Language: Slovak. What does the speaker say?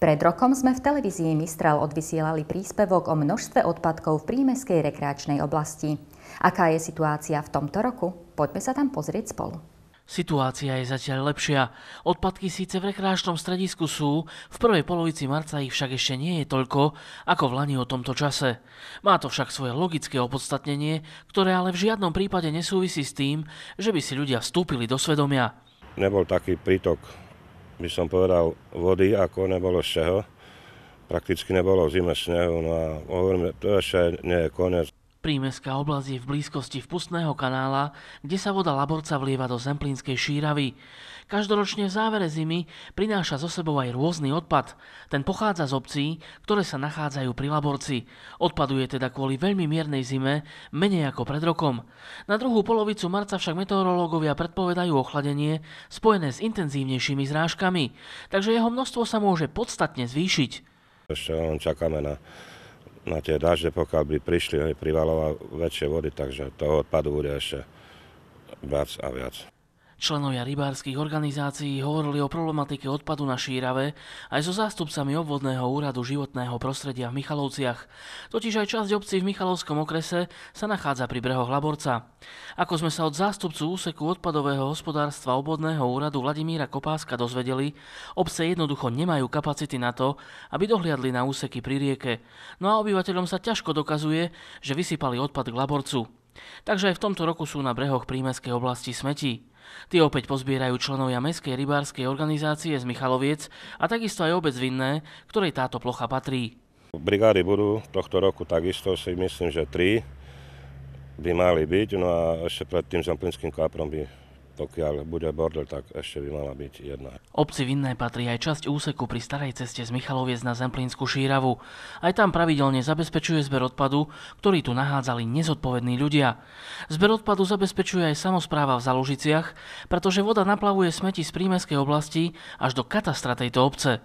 Pred rokom sme v televízii Mistral odvysielali príspevok o množstve odpadkov v prímeskej rekreačnej oblasti. Aká je situácia v tomto roku? Poďme sa tam pozrieť spolu. Situácia je zatiaľ lepšia. Odpadky síce v rekreačnom stredisku sú, v prvej polovici marca ich však ešte nie je toľko, ako v Lani o tomto čase. Má to však svoje logické opodstatnenie, ktoré ale v žiadnom prípade nesúvisí s tým, že by si ľudia vstúpili do svedomia. Nebol taký prítok by som povedal, vody, ako nebolo z čoho. Prakticky nebolo v zime snehu, no a hovorím, to ešte nie je koniec. Prímeská oblasť je v blízkosti vpustného kanála, kde sa voda Laborca vlieva do Zemplínskej šíravy. Každoročne v závere zimy prináša zo sebou aj rôzny odpad. Ten pochádza z obcí, ktoré sa nachádzajú pri Laborci. Odpaduje teda kvôli veľmi miernej zime, menej ako pred rokom. Na druhú polovicu marca však meteorológovia predpovedajú ochladenie spojené s intenzívnejšími zrážkami, takže jeho množstvo sa môže podstatne zvýšiť. Ešte čakáme na na no tie dažde, pokiaľ by prišli privalovať väčšie vody, takže toho odpadu bude ešte viac a viac. Členovia rybárskych organizácií hovorili o problematike odpadu na Šírave aj so zástupcami obvodného úradu životného prostredia v Michalovciach. Totiž aj časť obcí v Michalovskom okrese sa nachádza pri brehoch Laborca. Ako sme sa od zástupcu úseku odpadového hospodárstva obvodného úradu Vladimíra Kopáska dozvedeli, obce jednoducho nemajú kapacity na to, aby dohliadli na úseky pri rieke. No a obyvateľom sa ťažko dokazuje, že vysypali odpad k Laborcu. Takže aj v tomto roku sú na brehoch prímeskej oblasti smetí. Tie opäť pozbierajú členovia Mestskej rybárskej organizácie z Michaloviec a takisto aj obec Vinné, ktorej táto plocha patrí. Brigády budú tohto roku takisto, si myslím, že tri by mali byť, no a ešte pred tým zamplinským káprom by pokiaľ bude bordel, tak ešte by mala byť jedna. Obci Vinné patrí aj časť úseku pri starej ceste z Michaloviec na Zemplínsku Šíravu. Aj tam pravidelne zabezpečuje zber odpadu, ktorý tu nahádzali nezodpovední ľudia. Zber odpadu zabezpečuje aj samozpráva v Zalužiciach, pretože voda naplavuje smeti z prímeskej oblasti až do katastra tejto obce.